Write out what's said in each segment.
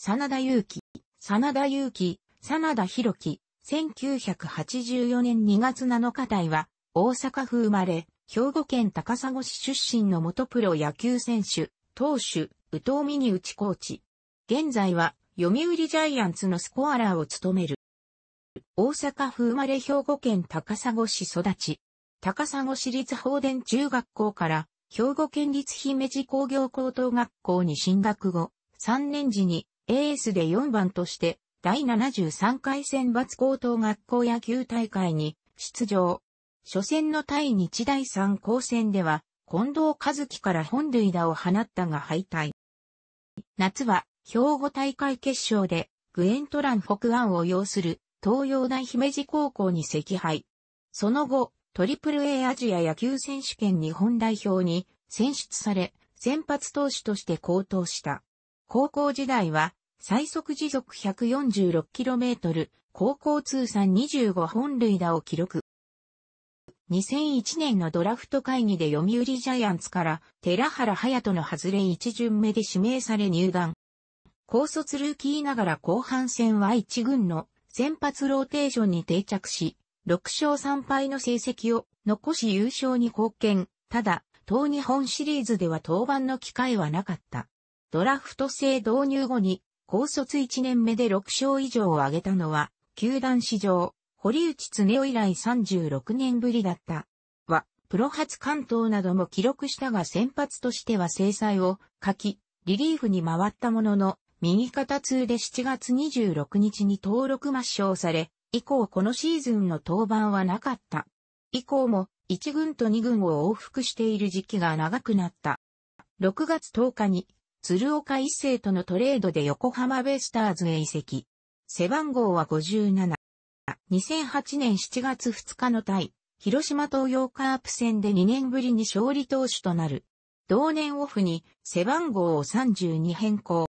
真田祐希、真田祐希、真田広樹、1984年2月7日台は、大阪府生まれ、兵庫県高砂市出身の元プロ野球選手、投手、宇藤美に内コーチ。現在は、読売ジャイアンツのスコアラーを務める。大阪府生まれ兵庫県高砂市育ち。高砂市立法電中学校から、兵庫県立姫路工業高等学校に進学後、3年時にエースで4番として、第73回選抜高等学校野球大会に出場。初戦の対日第三高戦では、近藤和樹から本塁打を放ったが敗退。夏は、兵庫大会決勝で、グエントラン北安を要する、東洋大姫路高校に惜敗。その後、トリプル a アジア野球選手権日本代表に選出され、先発投手として高騰した。高校時代は最速時速 146km、高校通算25本塁打を記録。2001年のドラフト会議で読売ジャイアンツから寺原隼人の外れ一巡目で指名され入団。高卒ルーキーながら後半戦は一軍の先発ローテーションに定着し、6勝3敗の成績を残し優勝に貢献。ただ、東日本シリーズでは登板の機会はなかった。ドラフト制導入後に高卒1年目で6勝以上を挙げたのは、球団史上、堀内恒夫以来36年ぶりだった。は、プロ初関東なども記録したが先発としては制裁を書き、リリーフに回ったものの、右肩痛で7月26日に登録抹消され、以降このシーズンの登板はなかった。以降も1軍と2軍を往復している時期が長くなった。6月10日に鶴岡一世とのトレードで横浜ベイスターズへ移籍。背番号は57。2008年7月2日の対、広島東洋カープ戦で2年ぶりに勝利投手となる。同年オフに背番号を32変更。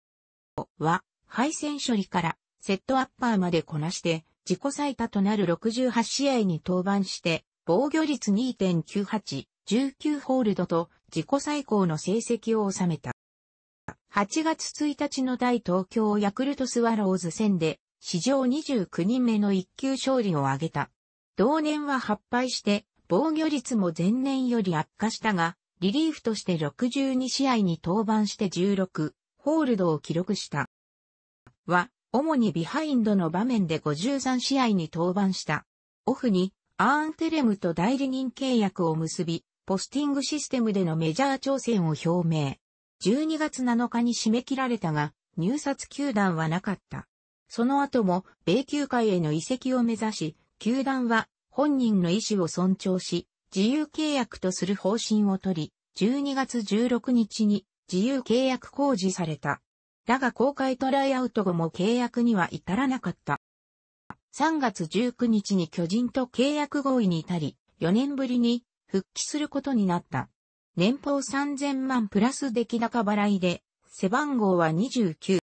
は、敗戦処理からセットアッパーまでこなして、自己最多となる68試合に登板して、防御率2.98、19ホールドと自己最高の成績を収めた。8月1日の大東京ヤクルトスワローズ戦で、史上29人目の1級勝利を挙げた。同年は8敗して、防御率も前年より悪化したが、リリーフとして62試合に登板して16、ホールドを記録した。は、主にビハインドの場面で53試合に登板した。オフに、アーンテレムと代理人契約を結び、ポスティングシステムでのメジャー挑戦を表明。12月7日に締め切られたが、入札球団はなかった。その後も、米球界への移籍を目指し、球団は本人の意思を尊重し、自由契約とする方針を取り、12月16日に自由契約公示された。だが公開トライアウト後も契約には至らなかった。3月19日に巨人と契約合意に至り、4年ぶりに復帰することになった。年俸3000万プラス出来高払いで、背番号は29。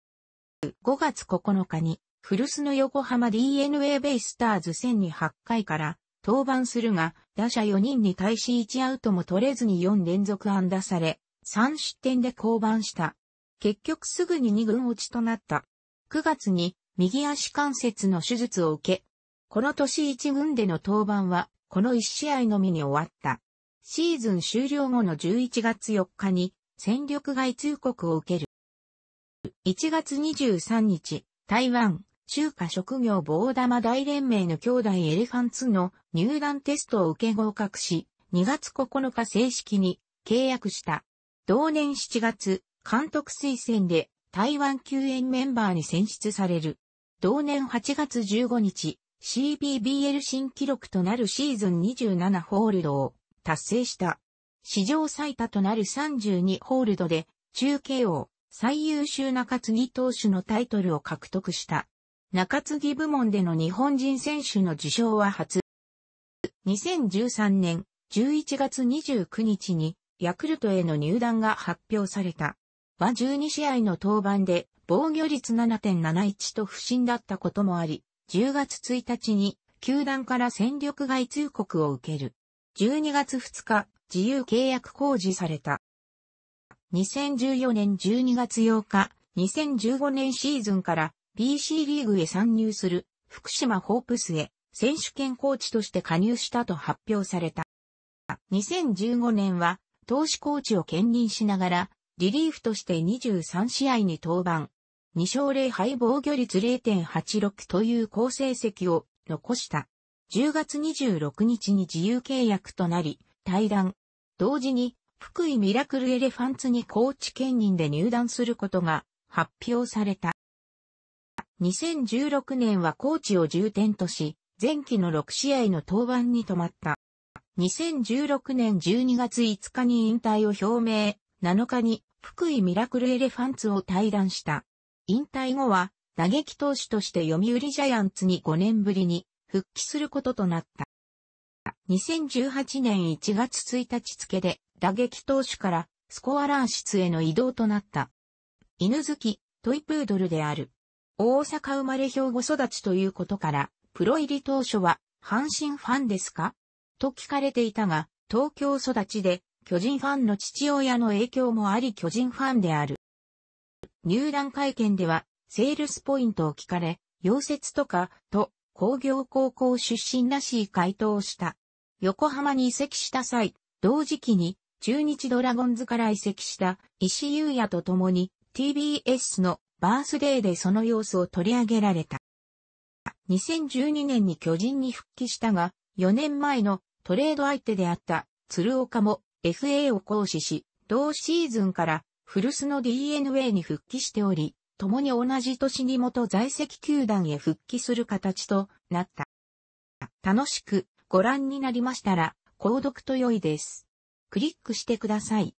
5月9日に、古巣の横浜 DNA ベイスターズ戦に8回から登板するが、打者4人に対し1アウトも取れずに4連続安打され、3失点で降板した。結局すぐに2軍落ちとなった。9月に右足関節の手術を受け、この年1軍での登板は、この1試合のみに終わった。シーズン終了後の11月4日に戦力外通告を受ける。1月23日、台湾、中華職業棒玉大連盟の兄弟エレファンツの入団テストを受け合格し、2月9日正式に契約した。同年7月、監督推薦で台湾救援メンバーに選出される。同年8月15日、CBBL 新記録となるシーズン27ホールドを達成した。史上最多となる32ホールドで、中継王、最優秀中継ぎ投手のタイトルを獲得した。中継ぎ部門での日本人選手の受賞は初。2013年11月29日に、ヤクルトへの入団が発表された。は12試合の登板で防御率7.71と不振だったこともあり、10月1日に球団から戦力外通告を受ける。12月2日、自由契約公示された。2014年12月8日、2015年シーズンから BC リーグへ参入する福島ホープスへ選手権コーチとして加入したと発表された。2015年は投資コーチを兼任しながらリリーフとして23試合に登板。2勝0敗防御率0.86という好成績を残した。10月26日に自由契約となり、退団。同時に、福井ミラクルエレファンツに高知県人で入団することが発表された。2016年はコーチを重点とし、前期の6試合の登板に止まった。2016年12月5日に引退を表明、7日に福井ミラクルエレファンツを退団した。引退後は打撃投手として読売ジャイアンツに5年ぶりに復帰することとなった。2018年1月1日付で打撃投手からスコアラー室への移動となった。犬好き、トイプードルである。大阪生まれ兵庫育ちということから、プロ入り当初は阪神ファンですかと聞かれていたが、東京育ちで巨人ファンの父親の影響もあり巨人ファンである。入団会見ではセールスポイントを聞かれ、溶接とか、と工業高校出身らしい回答をした。横浜に移籍した際、同時期に中日ドラゴンズから移籍した石優也と共に TBS のバースデーでその様子を取り上げられた。2012年に巨人に復帰したが、4年前のトレード相手であった鶴岡も FA を行使し、同シーズンから古巣の DNA に復帰しており、共に同じ年に元在籍球団へ復帰する形となった。楽しくご覧になりましたら、購読と良いです。クリックしてください。